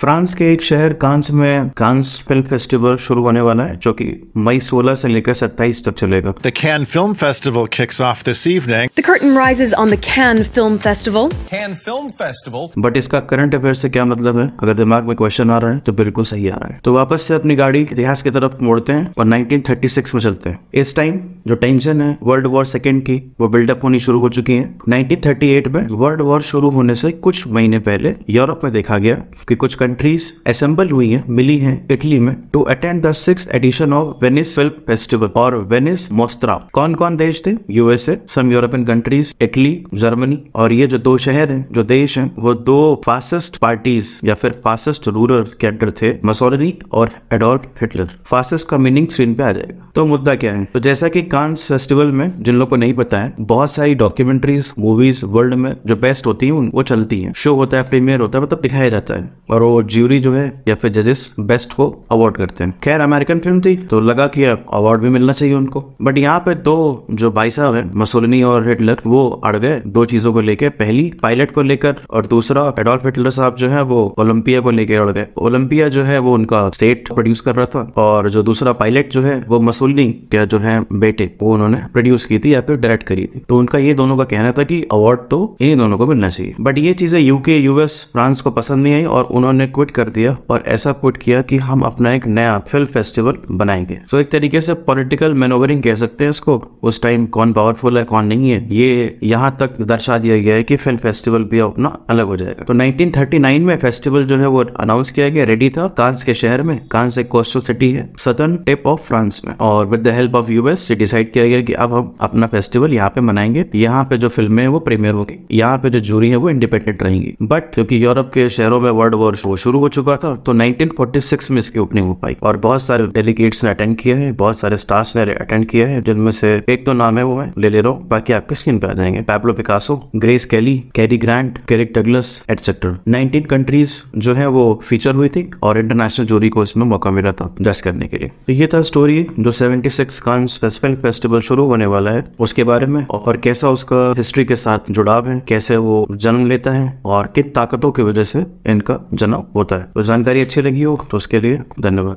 France के एक शहर कांस में कांस फिल्म फेस्टिवल शुरू होने वाला है जो कि मई 16 से लेकर 27 तक चलेगा the Cannes film festival kicks off this evening the curtain rises on the Cannes film festival Cannes film festival but इसका करंट अफेयर से क्या मतलब है अगर दिमाग में क्वेश्चन आ रहा है तो बिल्कुल सही आ रहा है तो वापस से अपनी गाड़ी इतिहास की तरफ मोड़ते हैं और 1936 में चलते हैं इस टाइम जो टेंशन है वर्ल्ड वॉर सेकंड की वो बिल्डअप होनी शुरू हो चुकी है 1938 में वर्ल्ड वॉर शुरू होने से कुछ महीने पहले यूरोप में देखा गया कि कुछ कंट्रीज असेंबल हुई हैं मिली हैं इटली में to attend the six edition of Venice film festival और वेनिस मोस्त्रा कौन कौन देश थे USA some European countries Italy Germany और ये जो दो शहर हैं जो देश हैं वो दो फास्टेस्ट पार्टीज या फिर फास्टेस्ट रूरल कैडर थे मसोलरी और एडोल्ट हिटलर फास्टेस्ट का मीनिंग स्क्रीन पे आ जाएगा तो मुद्दा क्या है तो जैसा कि कांस फेस्टिवल में जिन लोगों को नहीं पता है बहुत सारी डॉक्यूमेंट्रीज मूवीज वर्ल्ड में जो बेस्ट होती है वो चलती है शो होता है प्रीमियर होता है मतलब दिखाया जाता है और वो और ज्यूरी जो है या फिर जजेस बेस्ट को अवार्ड करते हैं खैर अमेरिकन फिल्म थी तो लगा कि अवार्ड भी मिलना चाहिए उनको बट यहाँ पे दो जो भाई साहब है मसोलिनी और हिटलर वो अड़ गए दो चीजों को लेकर पहली पायलट को लेकर और दूसरा एडोल्फ हिटलर साहब जो है वो ओलंपिया को लेकर अड़ गए ओलंपिया जो है वो उनका स्टेट प्रोड्यूस कर रहा था और जो दूसरा पायलट जो है वो मसोलिनी के जो है बेटे वो उन्होंने प्रोड्यूस की थी या फिर डायरेक्ट करी थी तो उनका ये दोनों का कहना था कि अवार्ड तो इन्हीं दोनों को मिलना चाहिए बट ये चीजें यूके यूएस फ्रांस को पसंद नहीं आई और उन्होंने हमने क्विट कर दिया और ऐसा क्विट किया कि हम अपना एक नया फिल्म फेस्टिवल बनाएंगे तो so, एक तरीके से पॉलिटिकल मेनोवरिंग कह सकते हैं इसको उस टाइम कौन पावरफुल है कौन नहीं है ये यहाँ तक दर्शा दिया गया है कि फिल्म फेस्टिवल भी अपना अलग हो जाएगा तो नाइनटीन में फेस्टिवल जो है वो अनाउंस किया गया रेडी था कांस के शहर में कांस एक कोस्टल सिटी है सदर्न टिप ऑफ फ्रांस में और with the help of US से डिसाइड किया गया कि अब हम अपना फेस्टिवल यहाँ पे मनाएंगे यहाँ पे जो फिल्में हैं वो प्रीमियर होगी यहाँ पे जो जूरी है वो इंडिपेंडेंट रहेंगी बट क्योंकि यूरोप के शहरों में वर्ल्ड वॉर शो शुरू हो चुका था तो 1946 में इसकी ओपनिंग हो पाई और बहुत सारे डेलीगेट्स ने अटेंड किया है बहुत सारे स्टार्स ने अटेंड किया है जिनमें से एक दो तो नाम है वो मैं ले ले रहा हूँ बाकी आपके स्क्रीन पे आ जाएंगे Pablo Picasso Grace Kelly Cary Grant Kirk Douglas etcetera nineteen countries जो है वो फीचर हुई थी और इंटरनेशनल जोरी को इसमें मौका मिला था जज करने के लिए तो ये था स्टोरी जो सेवेंटी सिक्स कांस फेस्टिवल शुरू होने वाला है उसके बारे में और कैसा उसका हिस्ट्री के साथ जुड़ाव है कैसे वो जन्म लेता है और किन ताकतों की वजह से इनका जन्म होता है तो जानकारी अच्छी लगी हो तो उसके लिए धन्यवाद